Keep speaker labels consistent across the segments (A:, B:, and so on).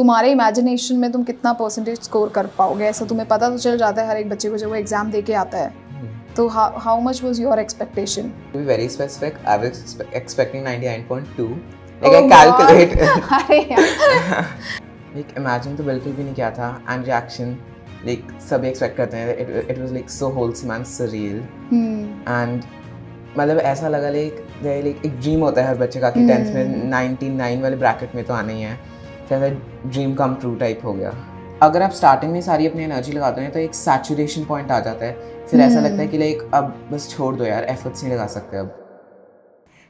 A: तुम्हारे इमेजिनेशन में तुम कितना परसेंटेज स्कोर कर पाओगे ऐसा तुम्हें पता तो चल जाता है हर एक बच्चे को जब वो एग्ज़ाम दे के आता है हम्म। तो how much was your expectation
B: very specific I was expecting calculate like imagine तो बिल्कुल भी नहीं किया था एंड रिएक्शन लाइक सब एक्सपेक्ट करते हैं it was like so holes man surreal and मतलब ऐसा लगा लाइक लाइक एक ड्रीम होता है हर बच्चे का कि टेंथ हम्म। में 99 वाले ब्रैकेट में तो आना ही है क्या हैं ड्रीम कम ट्रू टाइप हो गया अगर आप स्टार्टिंग में सारी अपनी एनर्जी लगाते हैं तो एक सैचुरेशन पॉइंट आ जाता है फिर ऐसा लगता है कि लाइक अब बस छोड़ दो यार एफर्ट्स नहीं लगा सकते अब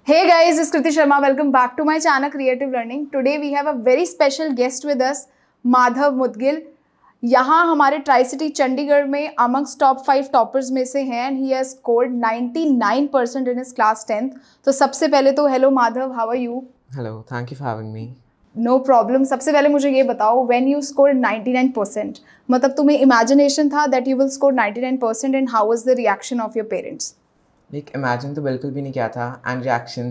A: hey guys it's Kriti Sharma welcome back to my channel Creative Learning today we have a very special guest with us Madhav Mudgil यहाँ हमारे ट्राई सिटी चंडीगढ़ में अमंग्स टॉप फाइव टॉपर्स में से हैं and he has scored 99 percent in his class tenth तो सबसे पहले तो hello Madhav how are you
B: hello thank you for having me
A: no no problem सबसे पहले मुझे ये बताओ when you score nine percent मतलब तुम्हें इमेजिनेशन था that you will score nine percent and how is the reaction of your parents
B: like imagine तो बिल्कुल भी नहीं किया था एंड रिएक्शन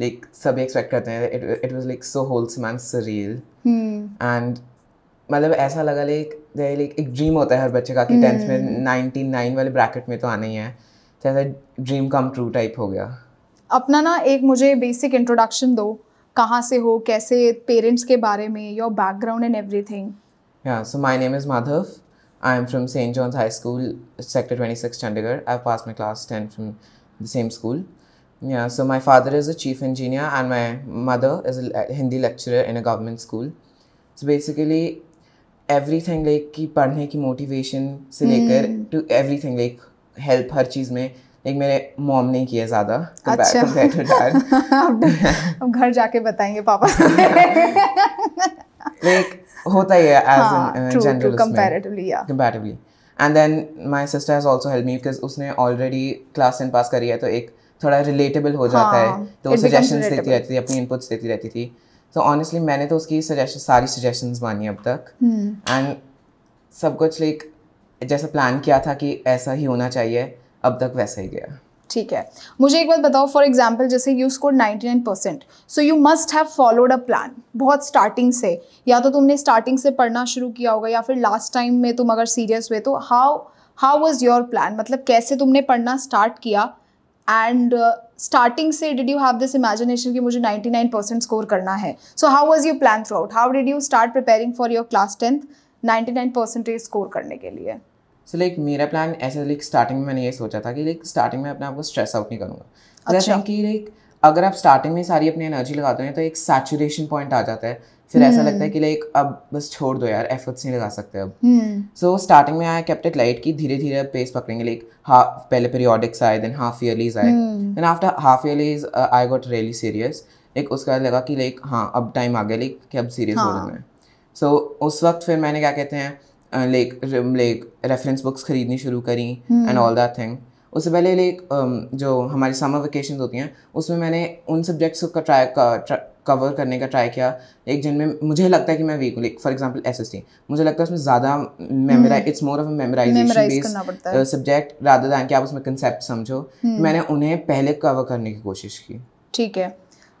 B: लाइक सभी एक्सपेक्ट करते हैं it was like so holes and surreal and मतलब ऐसा लगा लाइक लाइक एक ड्रीम होता है हर बच्चे का कि टेंथ hmm. में नाइनटी नाइन वाले ब्रैकेट में तो आना ही है तो ऐसा ड्रीम कम ट्रू टाइप हो गया
A: अपना ना एक मुझे बेसिक इंट्रोडक्शन दो कहाँ से हो कैसे पेरेंट्स के बारे में your background and everything
B: so my name is Madhav I am from Saint John's High School sector twenty six Chandigarh I pass my class ten from the same school so my father is a chief engineer and my mother is Hindi lecture in a government school so basically everything like की पढ़ने की motivation से लेकर to everything like help हर चीज़ में लेकिन मेरे मॉम ने किया ज़्यादा अच्छा।
A: अब घर जाके बताएंगे पापा
B: लाइक होता ही है एज इन जनरल कंपैरेटिवली या comparatively and then my sister has also help me because उसने ऑलरेडी क्लास इन पास करी है तो एक थोड़ा रिलेटेबल हो जाता है हाँ, तो सजेशंस देती रहती थी अपनी इनपुट्स देती रहती थी तो ऑनेस्टली मैंने तो उसकी सजेशन सारी सजेशंस मानी अब तक एंड हम्म। सब कुछ लाइक जैसा प्लान किया था कि ऐसा ही होना चाहिए अब तक वैसा ही गया
A: ठीक है मुझे एक बात बताओ फॉर एग्जाम्पल जैसे you score ninety nine percent so you must have followed a plan बहुत स्टार्टिंग से या तो तुमने स्टार्टिंग से पढ़ना शुरू किया होगा या फिर लास्ट टाइम में तुम अगर सीरियस हुए तो how how was your plan मतलब कैसे तुमने पढ़ना स्टार्ट किया एंड स्टार्टिंग uh, से did you have this imagination कि मुझे नाइन्टी नाइन परसेंट स्कोर करना है so how was you plan throughout how did you start preparing for your class tenth ninety nine percentage score करने के लिए
B: so like मेरा plan ऐसे like starting में मैंने ये सोचा था कि लाइक स्टार्टिंग में अपने आप को स्ट्रेस आउट नहीं करूँगा तो अच्छा कि लाइक अगर आप स्टार्टिंग में सारी अपनी एनर्जी लगाते हैं तो एक सैचुरेशन पॉइंट आ जाता है फिर ऐसा लगता है कि लाइक हम्म। अब बस छोड़ दो यार एफर्ट्स नहीं लगा सकते अब सो हम्म। स्टार्टिंग में आया कैप्टन लाइट की धीरे धीरे पेस पकड़ेंगे लाइक हाफ पहले पीरियोडिक्स आए देन हाफ ईयरलीज आए then after half yearlies I got really serious like उसके बाद लगा कि लाइक हाँ अब टाइम आ गया लाइक कि अब सीरियस हो रहा है सो उस वक्त फिर मैंने क्या कहते हैं लाइक लाइक रेफरेंस बुक्स खरीदनी शुरू करी एंड ऑल दैट थिंग उससे पहले लाइक um, जो हमारी समर वेकेशन होती हैं उसमें मैंने उन सब्जेक्ट्स का ट्राई कवर करने का ट्राई किया लाइक जिनमें मुझे लगता है कि मैं वीक हूँ like for example S S T मुझे लगता है उसमें ज़्यादा memorise it's more of memorisation based subject rather than कि आप उसमें कंसेप्ट समझो hmm. तो मैंने उन्हें पहले कवर करने की कोशिश की
A: ठीक है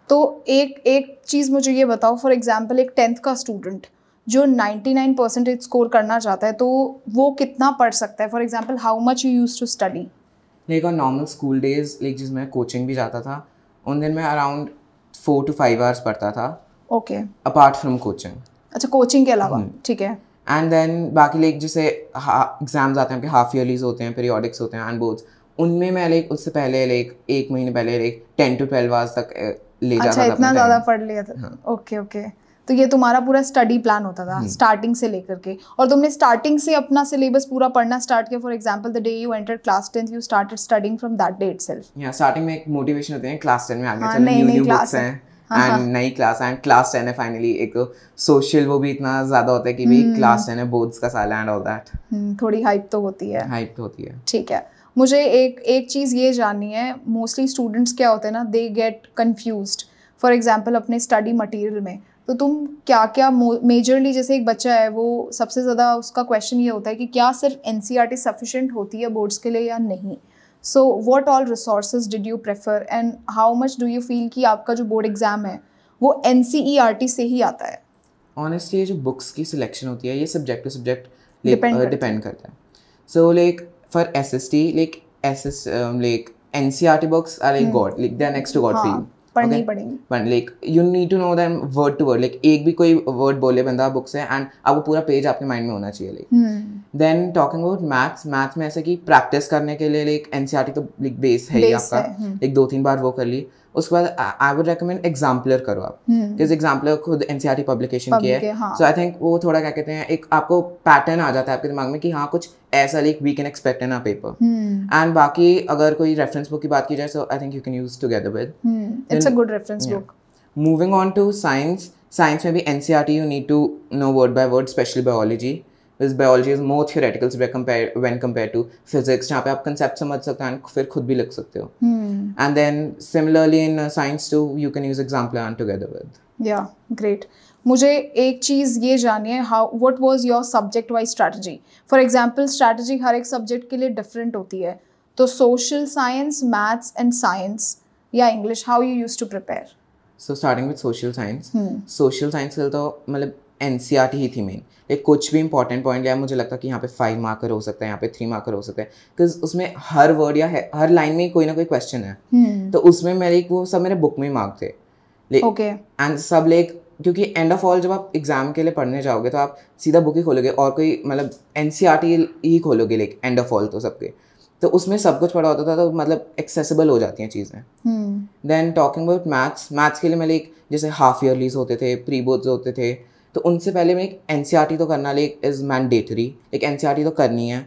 A: तो एक एक चीज़ मुझे ये बताओ फॉर एग्जाम्पल एक टेंथ का स्टूडेंट जो 99 परसेंटेज स्कोर करना चाहता है तो वो कितना पढ़ सकता है for example how much you use to study
B: like on normal school days like जिसमें कोचिंग भी जाता था उन दिन मैं around four to five hours पढ़ता था ओके अपार्ट फ्रॉम कोचिंग
A: अच्छा कोचिंग के अलावा hmm. ठीक है
B: एंड देन बाकी लाइक जैसे एग्जाम्स आते हैं कि हाफ ईयरलीज होते हैं पीरियोडिक्स होते हैं एंड बोर्ड्स उनमें मैं लाइक उससे पहले लाइक एक महीने पहले like ten to twelve hours तक ले अच्छा, जाता था इतना ज़्यादा पढ़
A: लिया था ओके हाँ. ओके तो ये तुम्हारा पूरा स्टडी प्लान होता था स्टार्टिंग हम्म। से लेकर के और तुमने स्टार्टिंग से अपना सिलेबस पूरा पढ़ना स्टार्ट किया for example the day you enter class tenth you started studying from that day itself
B: या स्टार्टिंग में एक मोटिवेशन होते हैं क्लास 10 में आगे चलो न्यू न्यू बुक्स हैं एंड हाँ, हाँ। नई क्लास एंड क्लास टेन है फाइनली एक सोशल वो भी इतना ज्यादा होता है कि भी क्लास टेन है बोर्ड्स का साल एंड ऑल
A: दैट थोड़ी हाइप तो होती है
B: हाइप तो होती है
A: ठीक है मुझे एक एक चीज़ ये जाननी है मोस्टली स्टूडेंट्स क्या होते हैं ना they get confuse for example अपने स्टडी मटेरियल में तो तुम क्या क्या मेजरली जैसे एक बच्चा है वो सबसे ज़्यादा उसका क्वेश्चन ये होता है कि क्या सिर्फ N C R T sufficient होती है बोर्ड्स के लिए या नहीं so what all resource did you prefer and how much do you feel कि आपका जो बोर्ड एग्ज़ाम है वो N C E R T से ही आता है
B: ऑनेस्टली ये जो बुक्स की सिलेक्शन होती है ये सब्जेक्ट टू सब्जेक्ट डिपेंड करता है so like for S S T like S S like N C R T books are like god like next to god feel पढ़नी like you need to know them word to word like एक भी कोई word बोले बंदा book से and आपको पूरा page आपके माइंड में होना चाहिए like then talking about maths maths में ऐसा कि प्रैक्टिस करने के लिए लाइक e तो लाइक बेस है ही आपका एक दो तीन बार वो कर ली उसके बाद आई वुड रेकमेंड एग्जाम्पलर करो आप बिकॉज एग्जाम्पलर हम्म। खुद एनसीआर पब्लिकेशन की है सो आई थिंक वो थोड़ा क्या कहते हैं एक आपको पैटर्न आ जाता है आपके दिमाग में कि हाँ कुछ ऐसा like we can expect in our paper and बाकी अगर कोई रेफरेंस बुक की बात की जाए so I think you can use together with it's a good reference book moving on to science science में भी NCR you need to know word by word specially biology is biology is more theoretical when compare to physics जहाँ पे आप concept समझ सकते हैं फिर खुद भी लिख सकते हो
A: and
B: then similarly in science too you can use example and together with
A: या ग्रेट मुझे एक चीज़ ये जानी है how what was your subject wise strategy for example strategy हर एक सब्जेक्ट के लिए डिफरेंट होती है तो social science maths and science या English how you use to prepare
B: so starting with social science social science के तो मतलब एन e ही थी मेन एक कुछ भी इंपॉर्टेंट पॉइंट लिया मुझे लगता कि यहाँ पे फाइव मार्कर हो सकता है यहाँ पे थ्री मार्कर हो सकता है बिकॉज उसमें हर वर्ड या हर लाइन में कोई ना कोई क्वेश्चन है हम्म। तो उसमें मेरे वो सब मेरे बुक में मार्क थे एंड सब लाइक क्योंकि एंड ऑफ ऑल जब आप एग्जाम के लिए पढ़ने जाओगे तो आप सीधा बुक ही खोलोगे और कोई मतलब एन e ही खोलोगे लाइक एंड ऑफ ऑल तो सबके तो उसमें सब कुछ पढ़ा होता था तो मतलब एक्सेसिबल हो जाती हैं चीज़ें then talking about maths maths के लिए मैं लाइक जैसे हाफ ईयरलीज होते थे प्री बोर्ड होते थे तो उनसे पहले मैं एक एन e तो करना लाइक इज़ मैंडेटरी एक एन तो करनी है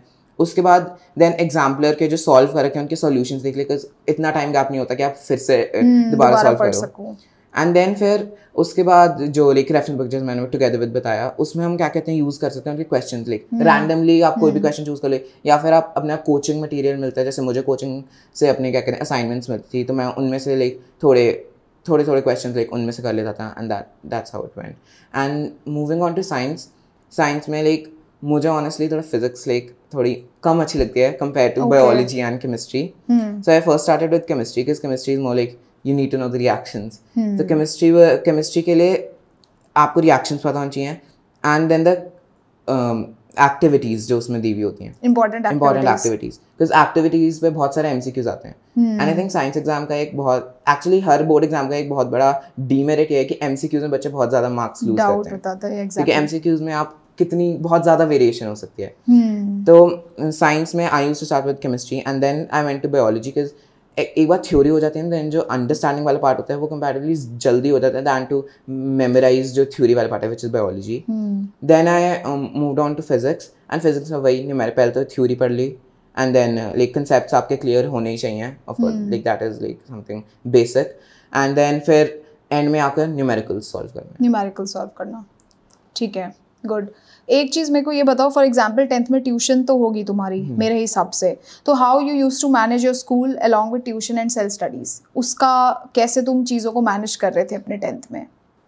B: उसके बाद देन एग्जाम्पलर के जो सॉल्व कर रखे हैं उनके सोल्यूशन देख लेकर इतना टाइम गैप नहीं होता कि आप फिर से uh, हम्म, दोबारा सॉल्व सको एंड देन फिर उसके बाद जो लाइक रेफरेंस बुक जैसे मैंने टुगेदर विद बताया उसमें हम क्या कहते हैं यूज़ कर सकते हैं उनके क्वेश्चन लाइक रैंडमली आप कोई भी क्वेश्चन हम्म। चूज़ कर ले या फिर आप अपना कोचिंग मटेरियल मिलता है जैसे मुझे कोचिंग से अपने क्या कहते हैं असाइनमेंट्स मिलती थी तो मैं उनमें से लाइक थोड़े थोड़े थोड़े क्वेश्चन लाइक उनमें से कर लेता था and that that's how it went and moving on to science science में लाइक मुझे ऑनेस्टली थोड़ा फिजिक्स लाइक थोड़ी कम अच्छी लगती है compare to biology and chemistry so I first started with chemistry because chemistry is more like you need to know the reactions तो chemistry chemistry के लिए आपको रिएक्शंस पता होनी चाहिए एंड देन द एक्टिविटीज जो उसमें दी हुई होती हैं
A: important important activities
B: because activities पे बहुत सारे एमसीक्यूज आते हैं and I think science exam का एक बहुत एक्चुअली हर बोर्ड एग्जाम का एक बहुत बड़ा डीमेरिट है कि एमसीक्यूज में बच्चे बहुत ज्यादा मार्क्स लूज करते
A: हैं तो क्योंकि
B: एमसीक्यूज में आप कितनी बहुत ज़्यादा वेरिएशन हो सकती है hmm. तो साइंस uh, में I use to start with chemistry and then I went to biology because एक बार थ्योरी हो जाती है देन जो अंडरस्टैंडिंग वाला पार्ट होता है वो कंपेरेटिवली जल्दी हो जाता है दैन टू मेमोराइज जो थ्योरी वाला पार्ट है which is biology then I move on to physics and physics में वही मैंने पहले तो थ्योरी पढ़ ली एंड देन लाइक कंसेप्ट आपके क्लियर होने ही चाहिए like that is like something basic and then फिर एंड में आकर न्यूमेरिकल सॉल्व करना
A: न्यूमेरिकल सॉल्व करना ठीक है गुड एक चीज़ मेरे को ये बताओ फॉर एग्जाम्पल टेंथ में ट्यूशन तो होगी तुम्हारी hmm. मेरे हिसाब से तो how you use to manage your school along with tuition and self studies उसका कैसे तुम चीज़ों को मैनेज कर रहे थे अपने टेंथ में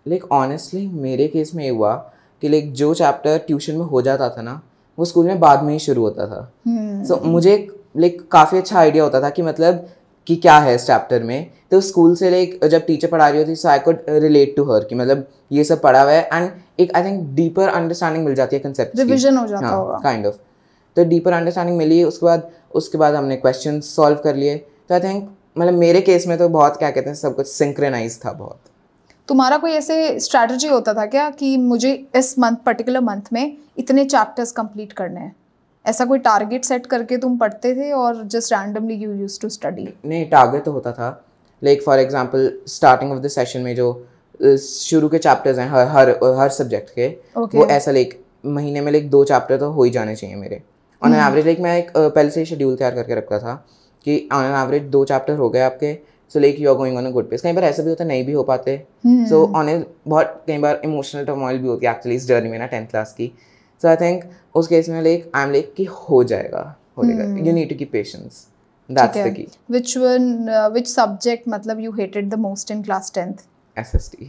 B: लाइक like, ऑनेस्टली मेरे केस में ये हुआ कि लाइक like, जो चैप्टर ट्यूशन में हो जाता था ना वो स्कूल में बाद में ही शुरू होता था सो
A: हम्म। hmm. so, मुझे
B: लाइक like, काफ़ी अच्छा आइडिया होता था कि मतलब कि क्या है इस चैप्टर में तो स्कूल से लाइक जब टीचर पढ़ा रही होती so I could relate to her कि मतलब ये सब पढ़ा हुआ है एंड एक आई थिंक डीपर अंडरस्टैंडिंग मिल जाती है कंसेप्ट रिविजन हो जाता हाँ, होगा काइंड ऑफ तो डीपर अंडरस्टैंडिंग मिली उसके बाद उसके बाद हमने क्वेश्चन सॉल्व कर लिए तो आई थिंक मतलब मेरे केस में तो बहुत क्या कहते हैं सब कुछ सिंक्रेनाइज था बहुत
A: तुम्हारा कोई ऐसे स्ट्रैटेजी होता था क्या कि मुझे इस मंथ पर्टिकुलर मंथ में इतने चैप्टर्स कंप्लीट करने हैं ऐसा कोई टारगेट सेट करके तुम पढ़ते थे और just randomly you use to study
B: नहीं टारगेट तो होता था like for example starting of the session में जो शुरू के चैप्टर्स हैं हर हर हर सब्जेक्ट के okay. वो ऐसा लाइक महीने में लाइक दो चैप्टर तो हो ही जाने चाहिए मेरे ऑन एन एवरेज लाइक मैं एक पहले से ही शेड्यूल तैयार करके रखता था कि ऑन एन एवरेज दो चैप्टर हो गए आपके so like you are going on a good pace कई बार ऐसा भी होता है नहीं भी हो पाते सो ऑन ए बहुत कई बार इमोशनल टर्मोइल भी होती है एक्चुअली इस जर्नी में ना टेंथ क्लास की सो आई थिंक उस केस में लाइक आई एम लाइक कि हो जाएगा हो जाएगा you need to keep patience that's the key
A: which one which subject मतलब you hated the most in class 10th
B: S S T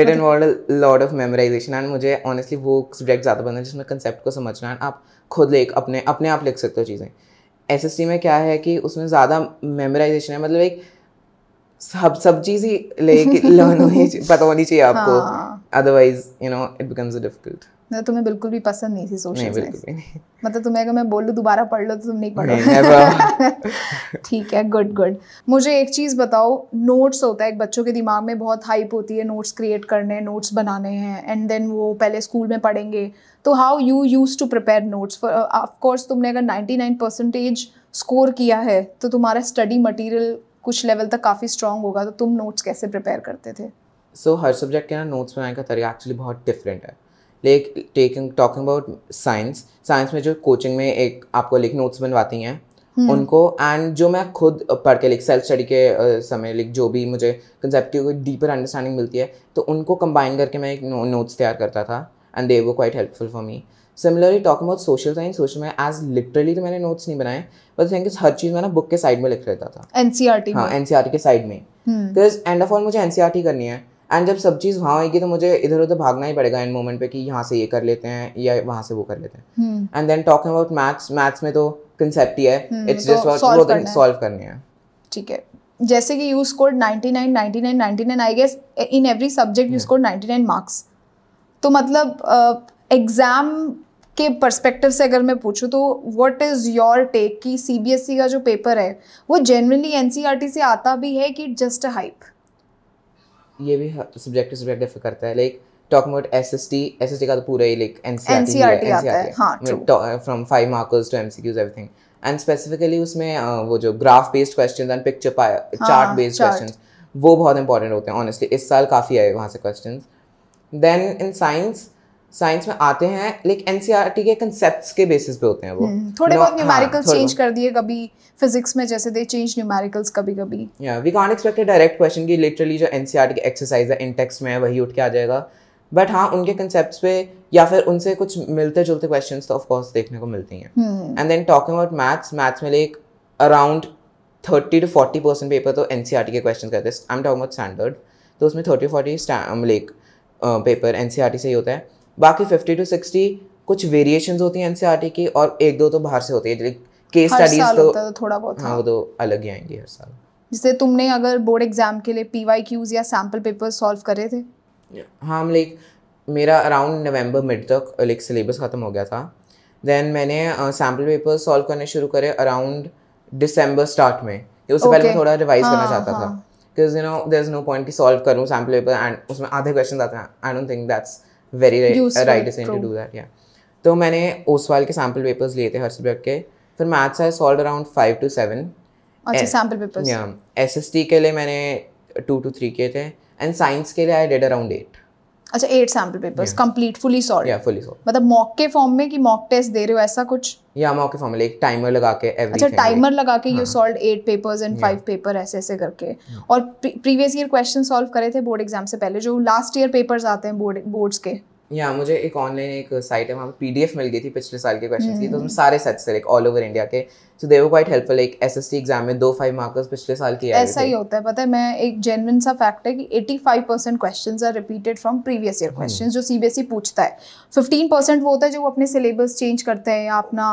B: it involve whole lot of memorisation and मुझे honestly वो subject ज़्यादा पसंद है जिसमें concept को समझना है आप खुद लिख अपने अपने आप लिख सकते हो चीज़ें एस एस टी में क्या है कि उसमें ज़्यादा मेमोराइजेशन है मतलब एक सब सब चीज़ ही लेकिन लर्न होनी पता होनी चाहिए आपको otherwise you know it becomes difficult
A: मतलब तुम्हें बिल्कुल भी पसंद नहीं थी सोशल साइंस मतलब तुम्हें अगर मैं बोल लूँ दोबारा पढ़ लो तो तुम नहीं पढ़ो ठीक है गुड गुड मुझे एक चीज़ बताओ नोट्स होता है एक बच्चों के दिमाग में बहुत हाइप होती है नोट्स क्रिएट करने हैं नोट्स बनाने हैं एंड देन वो पहले स्कूल में पढ़ेंगे तो how you use to prepare notes of course तुमने अगर नाइन्टी नाइन परसेंटेज स्कोर किया है तो तुम्हारा स्टडी मटेरियल कुछ लेवल तक काफ़ी स्ट्रांग होगा तो तुम नोट्स कैसे प्रिपेयर करते थे
B: सो so, हर सब्जेक्ट के ना नोट्स बनाने का तरीका एक्चुअली बहुत डिफरेंट है like taking talking about science science में जो कोचिंग में एक आपको लाइक नोट्स बनवाती हैं हम्म। उनको एंड जो मैं खुद पढ़ के लाइक सेल्फ स्टडी के समय लिख जो भी मुझे कंसेप्ट की डीपर अंडरस्टैंडिंग मिलती है तो उनको कंबाइन करके मैं एक नोट्स तैयार करता था एंड दे वो quite helpful for me similarly talk about social science social में एज लिटरली तो मैंने नोट्स नहीं बनाए बट थिंक हर चीज़ मैं ना बुक के साइड में लिख लेता था
A: एन सी आर टी हाँ एन
B: सी आर टी के साइड में बिकॉज एंड ऑफ ऑल मुझे एन सी आर टी करनी है एंड जब सब चीज़ वहाँ आएगी तो मुझे इधर उधर भागना ही पड़ेगा इन मोमेंट पे कि यहाँ से ये कर लेते हैं या वहाँ से वो कर लेते हैं and then talking about maths maths में तो कंसेप्ट ही है इट्स जस्ट वो सॉल्व करनी है
A: ठीक है जैसे कि you score 99 99 99 I guess in every subject you score 99 marks तो मतलब एग्ज़ाम के परस्पेक्टिव से अगर मैं पूछूँ तो वट इज़ योर टेक कि सीबीएसई e का जो पेपर है वो जनरली एनसीईआरटी से आता भी है कि जस्ट अ हाइप
B: ये भी सब्जेक्ट टू सब्जेक्ट डिफर करता है like talk about SST SST का तो पूरा ही लाइक एनसीईआरटी एनसीईआरटी हां from five markers to MCQs everything and specifically उसमें uh, वो जो graph based question and picture chart based question वो बहुत इंपॉर्टेंट होते हैं ऑनेस्टली इस साल काफ़ी आए वहाँ से question then in science science में आते हैं लाइक एनसीईआरटी e के कंसेप्ट्स के बेसिस पे होते हैं वो हम्म, थोड़े बहुत न्यूमेरिकल्स हाँ, चेंज
A: कर दिए कभी फिजिक्स में जैसे दे चेंज न्यूमेरिकल्स कभी कभी
B: या we can't expect a direct question की लिटरली जो एनसीईआरटी की एक्सरसाइज है इन टेक्स्ट में है वही उठ के आ जाएगा बट हाँ उनके कंसेप्ट पे या फिर उनसे कुछ मिलते जुलते क्वेश्चन तो ऑफकोर्स देखने को मिलते हैं and then talking about maths maths में like around thirty to forty percent paper तो एन e के क्वेश्चन करते हैं I am talking about standard तो उसमें थर्टी फोर्टी लाइक पेपर एन से ही होता है बाकी फिफ्टी टू सिक्सटी कुछ वेरिएशन होती हैं एनसीईआरटी e की और एक दो तो बाहर से होती तो- है केस स्टडीज तो,
A: थोड़ा बहुत हाँ, हाँ वो
B: तो अलग ही आएंगी हर साल
A: जैसे तुमने अगर बोर्ड एग्जाम के लिए पी वाई क्यूज या सैम्पल पेपर सॉल्व करे थे
B: हाँ लाइक मेरा अराउंड नवंबर मिड तक लाइक सिलेबस ख़त्म हो गया था देन मैंने सैम्पल पेपर सॉल्व करने शुरू करे अराउंड दिसंबर स्टार्ट में उससे okay. पहले मैं थोड़ा रिवाइज हाँ, करना चाहता हाँ. था because you know there is no point कि सॉल्व करूँ सैम्पल पेपर एंड उसमें आधे क्वेश्चन आते हैं I don't think that's very right decision to do that या तो मैंने ओसवाल के सैम्पल पेपर्स लिए थे हर हर्सबर्ग के फिर maths I solve around five to seven
A: अच्छा sample papers
B: S S T के लिए मैंने टू टू थ्री किए थे एंड साइंस के लिए आई डेड अराउंड एट
A: अच्छा eight sample papers complete fully solve
B: या फुली सॉल्व
A: मतलब मॉक के फॉर्म में कि मॉक टेस्ट दे रहे हो ऐसा कुछ
B: या मॉक के फॉर्म में एक टाइमर लगा के अच्छा टाइमर लगा के you solve
A: eight papers and five paper ऐसे ऐसे करके और प्रीवियस ईयर क्वेश्चन सॉल्व करे थे बोर्ड एग्जाम से पहले जो लास्ट ईयर पेपर्स आते हैं बोर्ड बोर्ड्स के
B: या मुझे एक ऑनलाइन एक साइट है वहाँ पे पीडीएफ मिल गई थी पिछले साल के क्वेश्चन की तो उसमें हम्म। सारे सेट्स थे लाइक ऑल ओवर इंडिया के so they were quite helpful like the exam में दो फाइव मार्क्स पिछले साल की ऐसा ही होता
A: है पता है मैं एक जेनविन सा फैक्ट है कि eighty five percent question are repeated from previous year question जो सी बी एस ई पूछता है फिफ्टीन परसेंट वो होता है जो अपने सिलेबस चेंज करते हैं या अपना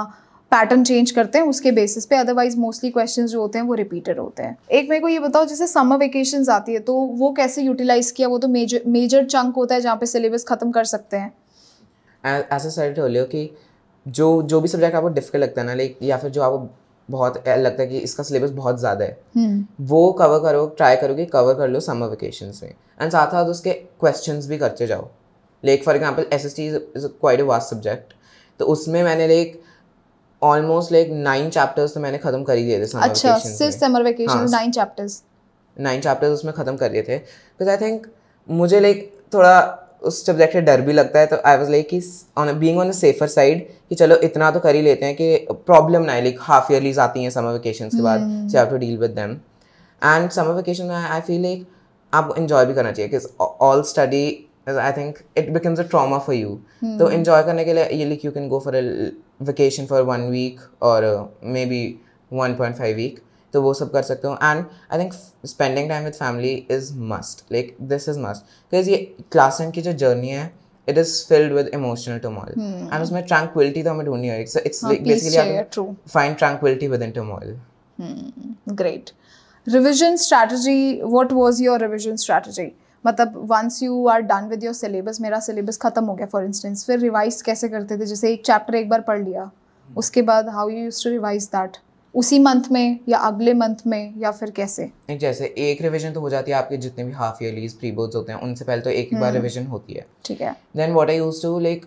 A: पैटर्न चेंज करते हैं उसके बेसिस पे अदरवाइज मोस्टली क्वेश्चन जो होते हैं वो रिपीटेड होते हैं एक मेरे को ये बताओ जैसे समर वेकेशन आती है तो वो कैसे यूटिलाइज किया वो तो मेजर मेजर चंक होता है जहाँ पे सिलेबस खत्म कर सकते हैं
B: ऐसा सेट हो कि जो जो भी सब्जेक्ट आपको डिफिकल्ट लगता है ना लाइक या फिर जो आपको बहुत लगता है कि इसका सिलेबस बहुत ज़्यादा है hmm. वो कवर करो ट्राई करो कि कवर कर लो समर वेकेशन में एंड साथ साथ उसके क्वेश्चन भी करते जाओ like for example S S T is quite a vast subject तो उसमें मैंने like almost like nine chapters तो मैंने खत्म कर ही दिए थे समर अच्छा सिर्फ summer
A: vacation nine chapters
B: nine chapters उसमें खत्म कर दिए थे बिकॉज आई थिंक मुझे लाइक थोड़ा उस सब्जेक्ट से डर भी लगता है तो आई वॉज लाइक कि on being on a safer side कि चलो इतना तो कर ही लेते हैं कि प्रॉब्लम ना है लाइक हाफ ईयरलीज आती हैं समर वेकेशन के बाद so have to deal with them and summer vacation में आई फील लाइक आपको इन्जॉय भी करना चाहिए all study I think it becomes a trauma for you तो इन्जॉय करने के लिए ये like you can go for a vacation for one week और maybe one point five week तो वो सब कर सकते हो and I think spending time with family is must like this is must because ये क्लास टेन की जो जर्नी है it is filled with emotional tumult and उसमें ट्रैंक्विलिटी तो हमें ढूंढनी है so it's basically find tranquillity within tumult
A: great revision strategy what was your revision strategy मतलब once you are done with your syllabus मेरा syllabus ख़त्म हो गया फॉर इंस्टेंस फिर रिवाइज कैसे करते थे जैसे एक चैप्टर एक बार पढ़ लिया हम्म। उसके बाद how you use to revise that उसी मंथ में या अगले मंथ में या फिर कैसे
B: नहीं जैसे एक रिवीजन तो हो जाती है आपके जितने भी हाफ ईयरलीज प्री बोर्ड्स होते हैं उनसे पहले तो एक ही बार रिवीजन हम्म। होती है ठीक है then what I used to like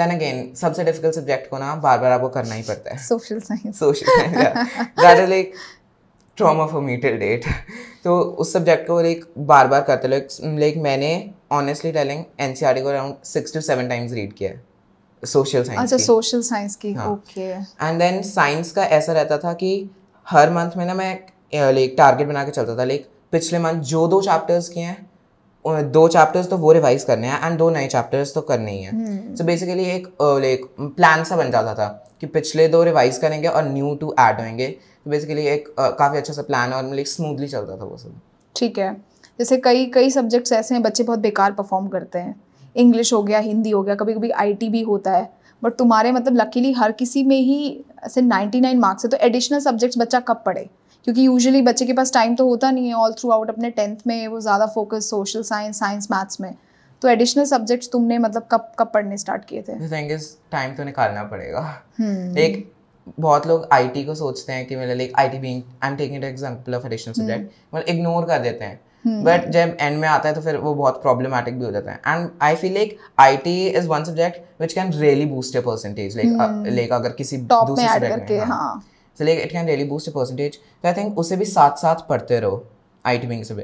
B: then again सबसे डिफिकल्ट सब्जेक्ट को ना बार बार आपको करना ही पड़ता है social science social science that is like trauma for me till date तो उस सब्जेक्ट को लाइक बार बार करते लाइक लाइक मैंने ऑनेस्टली टेलिंग एन को around six to seven times read किया है सोशल साइंस अच्छा
A: सोशल साइंस की ओके
B: एंड देन साइंस का ऐसा रहता था कि हर मंथ में ना मैं लाइक टारगेट बना के चलता था लाइक पिछले मंथ जो दो चैप्टर्स किए हैं दो चैप्टर्स तो वो रिवाइज करने हैं एंड दो नए चैप्टर्स तो करने ही हैं सो हम्म। बेसिकली एक लाइक प्लान सा बन जाता था कि पिछले दो रिवाइज करेंगे और न्यू टू ऐड होंगे तो बेसिकली एक काफ़ी अच्छा सा प्लान और मतलब स्मूथली चलता था वो सब
A: ठीक है जैसे कई कई सब्जेक्ट्स ऐसे हैं बच्चे बहुत बेकार परफॉर्म करते हैं इंग्लिश हो गया हिंदी हो गया कभी कभी आई भी होता है बट तुम्हारे मतलब लकीली हर किसी में ही ऐसे 99 मार्क्स है तो एडिशनल सब्जेक्ट्स बच्चा कब पढ़े क्योंकि यूजुअली बच्चे के पास टाइम तो होता नहीं है ऑल थ्रू आउट अपने टेंथ में वो ज़्यादा focus social science science maths में तो एडिशनल सब्जेक्ट्स तुमने मतलब कब कब पढ़ने स्टार्ट
B: किए थे टाइम तो निकालना पड़ेगा
A: hmm. एक
B: बहुत लोग आईटी को सोचते हैं कि hmm. मतलब like IT being I am taking example of additional subject मतलब इग्नोर कर देते हैं बट hmm. जब एंड में आता है तो फिर वो बहुत प्रॉब्लमैटिक भी हो जाता है and I feel like IT is one subject which can really boost your percentage like like अगर किसी दूसरे सब्जेक्ट में हां so like it can really boost your percentage तो आई थिंक उसे भी साथ साथ पढ़ते रहो आई टी विंग से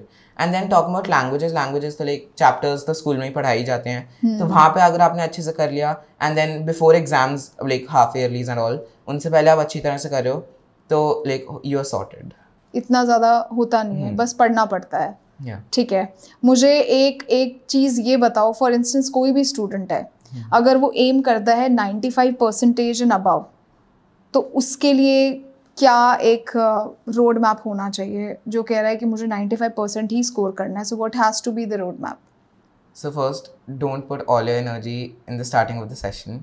B: and then talk about languages languages तो लाइक चैप्टर्स तो स्कूल में ही पढ़ाई जाते हैं तो hmm. वहाँ पे अगर आपने अच्छे से कर लिया and then before exams like half yearlies and all उनसे पहले आप अच्छी तरह से कर रहे हो तो लाइक यू आर सॉर्टेड
A: इतना ज़्यादा होता नहीं है हम्म। बस पढ़ना पड़ता है ठीक yeah. है मुझे एक एक चीज़ ये बताओ फॉर इंस्टेंस कोई भी स्टूडेंट है yeah. हम्म। अगर वो एम करता है ninety five percentage in above तो उसके लिए क्या एक रोड uh, मैप होना चाहिए जो कह रहा है कि मुझे नाइन्टी फाइव परसेंट ही स्कोर करना है so what has to be the road map
B: so first don't put all your energy in the starting of the session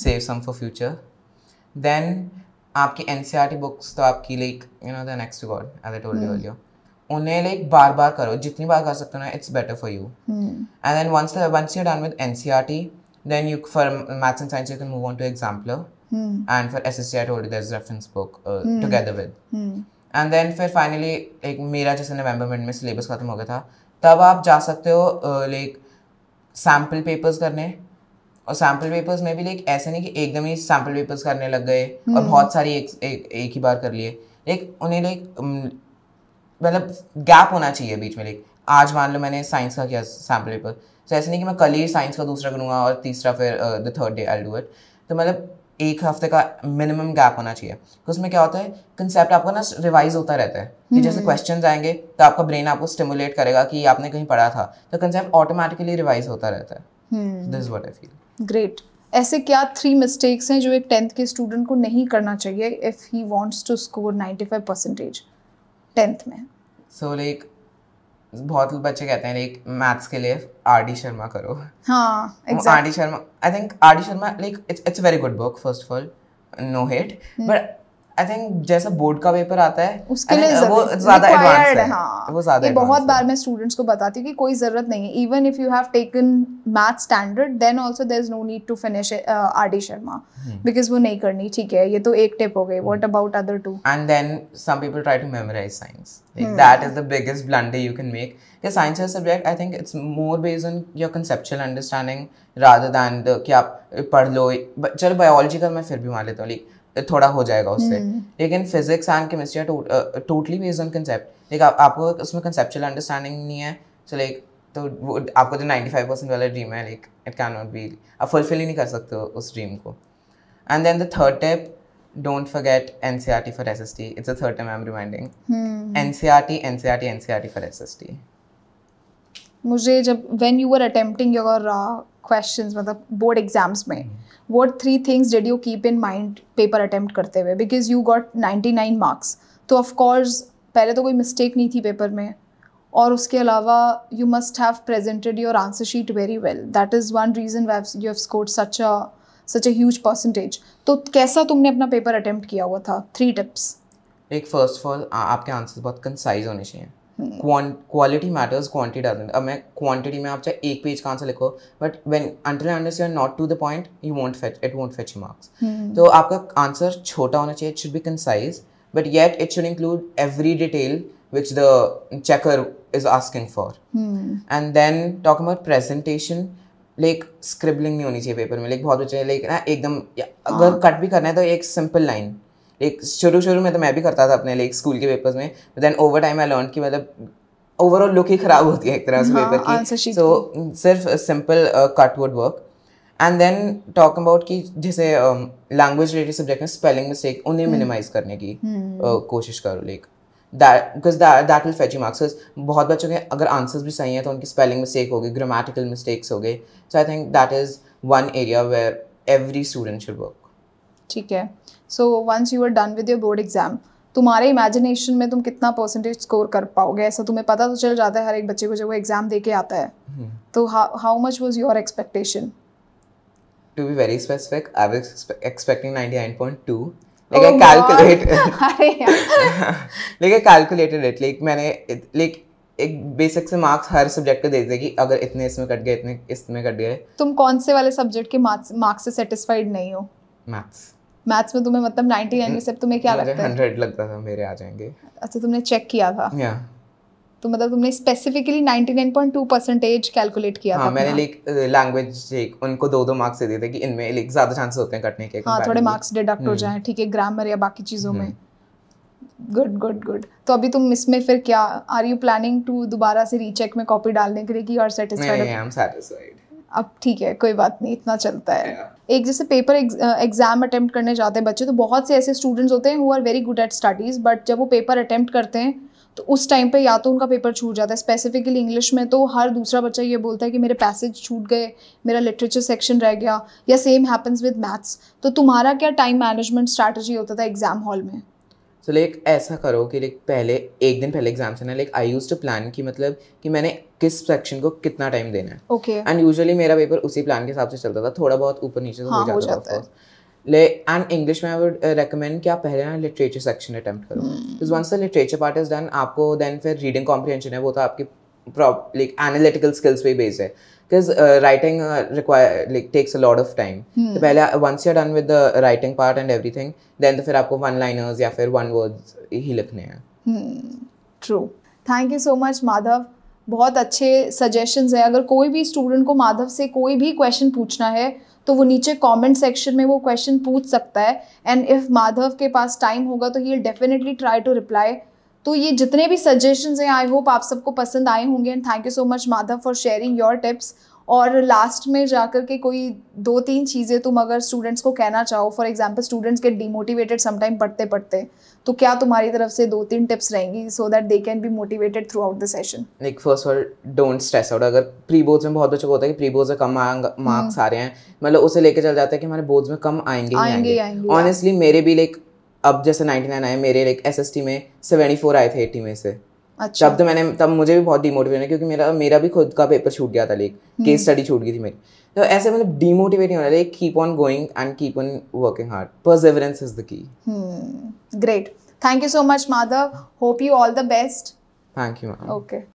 B: save some for future then आपकी N C R T books तो आपकी like you know the next word as I told you earlier उन्हें like बार बार करो जितनी बार कर सकते हो ना it's better for you and then once once you done with N C R T then you for maths and science you can move on to example and for S S C I told their reference book together with and then फिर finally एक मेरा जैसे नवंबर minute में syllabus खत्म हो गया था तब आप जा सकते हो लाइक सैम्पल पेपर्स करने और सैम्पल पेपर्स में भी लाइक ऐसे नहीं कि एकदम ही सैम्पल पेपर्स करने लग गए और हम्म। बहुत सारी एक, एक, एक ही बार कर लिए लाइक उन्हें लाइक मतलब गैप होना चाहिए बीच में लाइक आज मान लो मैंने साइंस का किया सैम्पल पेपर तो ऐसे नहीं कि मैं कल ही साइंस का दूसरा करूँगा और तीसरा फिर the third day I do it तो मतलब एक हफ्ते का मिनिमम गैप होना चाहिए तो उसमें क्या होता है कंसेप्ट आपका ना रिवाइज होता रहता है कि जैसे क्वेश्चन हम्म। आएंगे तो आपका ब्रेन आपको स्टिमुलेट करेगा कि आपने कहीं पढ़ा था तो कंसेप्ट ऑटोमेटिकली रिवाइज होता रहता
A: है this what I feel great ऐसे क्या थ्री मिस्टेक्स हैं जो एक टेंथ के स्टूडेंट को नहीं करना चाहिए if he wants to score ninety five percentage tenth में
B: सो so, लाइक like, बहुत बच्चे कहते हैं लाइक like, मैथ्स के लिए आर डी शर्मा करो हाँ exactly. R D Sharma I think R D Sharma like it's it's very good book first of all no hate but I think जैसे बोर्ड का पेपर आता है उसके लिए वो ज्यादा एडवांस्ड है हाँ। वो ज्यादा ये बहुत
A: बार मैं स्टूडेंट्स को बताती हूँ कि कोई जरूरत नहीं है even if you have taken math standard then also there is no need to finish R D Sharma because वो नहीं करनी ठीक है ये तो एक टिप हो गई what about other two
B: and then some people try to memorise science that is the biggest blunder you can make ये साइंस का subject I think it's more based on your conceptual understanding rather than the कि आप पढ़ लो चलो biology का मैं फिर भी मान लेता हूं लाइक थोड़ा हो जाएगा उससे हम्म। लेकिन physics and chemistry are totally based on concept like आपको उसमें कंसेप्चुअल अंडरस्टैंडिंग नहीं है सो लाइक तो आपको जो नाइन्टी फाइव परसेंट वाला ड्रीम है like it can not be आप फुलफिल ही नहीं कर सकते उस ड्रीम को and then the third tip don't forget NCRT e for SST. It's the third time I'm reminding. Hmm. Hmm. NCRT, e NCRT, e NCRT for SST.
A: मुझे जब when you were attempting your question मतलब board exams में what three things did you keep in mind paper attempt करते हुए because you got ninety nine marks तो of course पहले तो कोई मिस्टेक नहीं थी पेपर में और उसके अलावा you must have presented your answer sheet very well that is one reason you have score such a such a huge percentage तो कैसा तुमने अपना पेपर अटैम्प्ट किया हुआ था थ्री टिप्स
B: एक फर्स्ट ऑफ ऑल आपके आंसर बहुत कंसाइज होने चाहिए क्वालिटी मैटर्स क्वान्टी डजेंट अब मैं क्वान्टिटी में आप चाहे एक पेज कहाँ से लिखो बट वेन अंटिल अंडर्स not to the point you won't fetch it won't fetch marks तो आपका आंसर छोटा होना चाहिए it should be concise but yet it should include every detail which the checker is asking for and then talk about presentation like scribbling नहीं होनी चाहिए paper में like बहुत अच्छा लाइक ना एकदम अगर कट हाँ। भी करना है तो एक सिंपल लाइन एक शुरू शुरू में तो मैं भी करता था अपने लाइक स्कूल के पेपर्स में then over time I learn की मतलब ओवरऑल लुक ही खराब होती है एक तरह से पेपर हाँ, की सो सिर्फ simple cut word work and then talk about कि जैसे लैंग्वेज रिलेटेड सब्जेक्ट में स्पेलिंग मिस्टेक उन्हें मिनिमाइज हम्म। करने की हम्म। uh, कोशिश करो like because that will fetch marks बहुत बच्चों के अगर आंसर्स भी सही हैं तो उनकी स्पेलिंग मिस्टेक हो गई ग्रामेटिकल मिस्टेक्स हो गए so I think that is one area where every student should work
A: ठीक है so once you are done with your board exam तुम्हारे इमेजिनेशन में तुम कितना परसेंटेज स्कोर कर पाओगे ऐसा तुम्हें पता तो चल जाता है हर एक बच्चे को जब वो एग्ज़ाम दे के आता है हम्म। तो how much was your expectation
B: to be very specific I was expecting 99.2 I calculate I oh calculated like I calculated it like मैंने लाइक एक बेसिक से मार्क्स हर सब्जेक्ट को दे देते कि अगर इतने इसमें कट गए इतने इसमें कट गए
A: तुम कौन से वाले सब्जेक्ट के मार्क्स मार्क्स से सेटिस्फाइड नहीं हो मैथ्स मैथ्स में तुम्हें मतलब 99 में से तुम्हें क्या लगता है
B: 100 लगता था मेरे आ जाएंगे
A: अच्छा तुमने चेक किया था या तो मतलब तुमने स्पेसिफिकली 99.2 परसेंटेज कैलकुलेट किया हाँ, था मैंने लाइक
B: लैंग्वेज uh, एक उनको दो दो मार्क्स दे दिए थे कि इनमें लाइक ज़्यादा चांसेस होते हैं कटने के हाँ थोड़े मार्क्स
A: डिडक्ट हो हम्म। जाएं ठीक है ग्रामर या बाकी चीज़ों में गुड गुड गुड तो अभी तुम इसमें फिर क्या आर यू प्लानिंग टू दोबारा से रीचेक में कॉपी डालने के लिए कि यू आर सेटिस्फाइड अब ठीक है कोई बात नहीं इतना चलता है एक जैसे पेपर एग्ज़ाम अटैम्प्ट करने जाते हैं बच्चे तो बहुत से ऐसे स्टूडेंट्स होते हैं who are very good at studies but जब वो पेपर अटैम्प्ट करते हैं तो उस टाइम पे या तो उनका पेपर छूट जाता है स्पेसिफिकली इंग्लिश में तो हर दूसरा बच्चा ये बोलता है कि मेरे पैसेज छूट गए मेरा लिटरेचर सेक्शन रह गया या सेम हैपन्स विद मैथ्स तो तुम्हारा क्या टाइम मैनेजमेंट स्ट्रैटेजी होता था एग्ज़ाम हॉल में
B: सो so, लाइक ऐसा करो कि लाइक पहले एक दिन पहले एग्जाम से ना like I use to plan कि मतलब कि मैंने किस सेक्शन को कितना टाइम देना है ओके एंड यूजुअली मेरा पेपर उसी प्लान के हिसाब से चलता था थोड़ा बहुत ऊपर नीचे तो हाँ, हो जाता था ले एंड इंग्लिश में आई वुड रेकमेंड कि आप पहले ना लिटरेचर सेक्शन अटेम्प्ट करो because once the literature part is done आपको देन फिर रीडिंग कॉम्प्रीहेंशन है वो तो आपकी prop like analytical skills पे based है because uh, writing uh, require like takes a lot of time hmm. तो पहले once you're done with the writing part and everything then तो फिर आपको one liners या फिर one words ही लिखने हैं
A: hmm. true thank you so much Madhav बहुत अच्छे सजेशंस हैं अगर कोई भी स्टूडेंट को माधव से कोई भी क्वेश्चन पूछना है तो वो नीचे कमेंट सेक्शन में वो क्वेश्चन पूछ सकता है एंड इफ़ माधव के पास टाइम होगा तो ही डेफिनेटली ट्राई टू रिप्लाई तो ये जितने भी सजेशंस हैं आई होप आप सबको पसंद आए होंगे and thank you so much Madhav for sharing your tips और लास्ट में जाकर के कोई दो तीन चीज़ें तुम अगर स्टूडेंट्स को कहना चाहो for example students get demotivated sometime पढ़ते पढ़ते तो क्या तुम्हारी तरफ से दो तीन टिप्स रहेंगी so that they can be motivated throughout the session
B: एक first all don't stress out अगर प्री बोर्ड्स में बहुत बच्चों को होता है कि प्री बोर्ड्स में कम मार्क्स हम्म। आ रहे हैं मतलब उसे लेके चल जाता है कि हमारे बोर्ड्स में कम आएंगे आएंगे ऑनेस्टली मेरे भी लाइक अब जैसे 99 आए मेरे लाइक एस में 74 आए थे 80 में से अच्छा तब तो मैंने तब मुझे भी बहुत डिमोटिवेट होना क्योंकि मेरा मेरा भी खुद का पेपर छूट गया था लाइक केस स्टडी छूट गई थी मेरी तो ऐसे मतलब डिमोटिवेट नहीं होना like keep on going and keep on working hard perseverance is the key
A: great thank you so much Madhav hope you all the best thank you okay